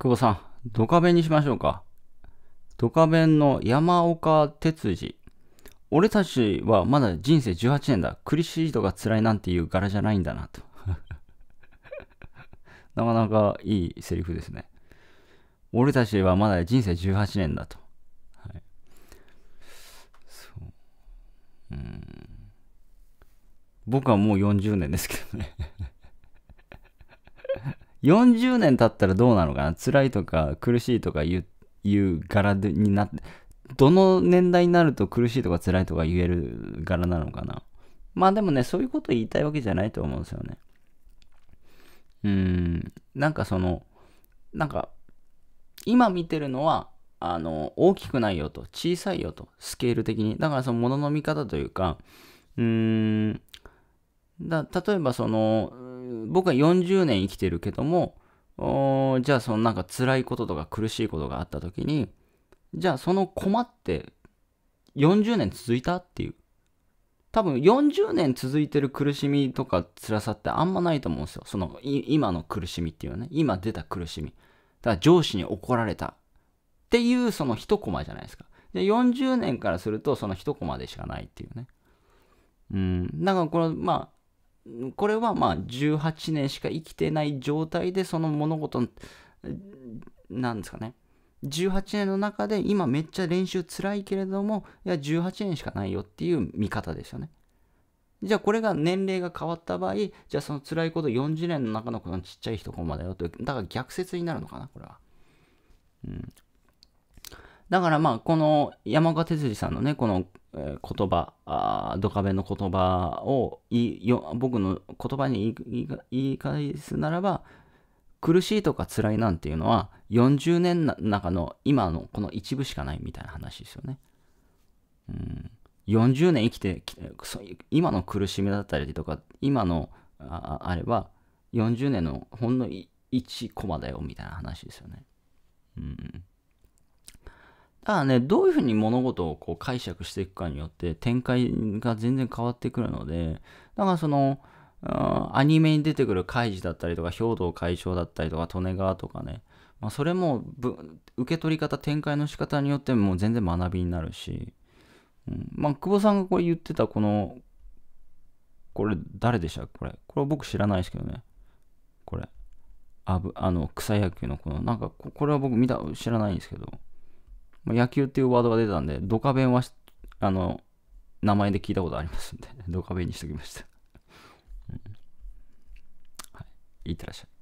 久保さん、ドカベンにしましょうか。ドカベンの山岡哲司。俺たちはまだ人生18年だ。苦しいとか辛いなんていう柄じゃないんだなと。なかなかいいセリフですね。俺たちはまだ人生18年だと。はい。そう。うん。僕はもう40年ですけどね40年経ったらどうなのかな辛いとか苦しいとか言う言う柄になって、どの年代になると苦しいとか辛いとか言える柄なのかなまあでもね、そういうこと言いたいわけじゃないと思うんですよね。うん、なんかその、なんか、今見てるのは、あの、大きくないよと、小さいよと、スケール的に。だからその物のの見方というか、うーん、だ例えばその、僕は40年生きてるけども、じゃあそのなんか辛いこととか苦しいことがあった時に、じゃあその困って40年続いたっていう。多分40年続いてる苦しみとか辛さってあんまないと思うんですよ。その今の苦しみっていうね。今出た苦しみ。だから上司に怒られた。っていうその一コマじゃないですか。で40年からするとその一コマでしかないっていうね。うん。だからこれ、まあ、これはまあ18年しか生きてない状態でその物事なんですかね18年の中で今めっちゃ練習辛いけれどもいや18年しかないよっていう見方ですよねじゃあこれが年齢が変わった場合じゃあその辛いこと40年の中のこのちっちゃい一コマだよというだから逆説になるのかなこれはうんだからまあこの山岡哲司さんのねこの言葉、ドカベの言葉を僕の言葉に言い返すならば、苦しいとか辛いなんていうのは40年の中の今のこの一部しかないみたいな話ですよね。うん、40年生きてきて今の苦しみだったりとか今のああれば40年のほんの1コマだよみたいな話ですよね。うん、ただね、どういうふうに物事をこう解釈していくかによって展開が全然変わってくるので、だからその、アニメに出てくるカイジだったりとか、兵道会長だったりとか、利根川とかね、まあ、それも受け取り方、展開の仕方によってもう全然学びになるし、うん、まあ、久保さんがこれ言ってたこの、これ誰でしたこれ。これ僕知らないですけどね。これ。あぶあの草野球のこの、なんかこれは僕見た、知らないんですけど。まあ、野球っていうワードが出たんで、ドカベンは、あの、名前で聞いたことありますんで、ドカベンにしときました。うん、はい。いってらっしゃい。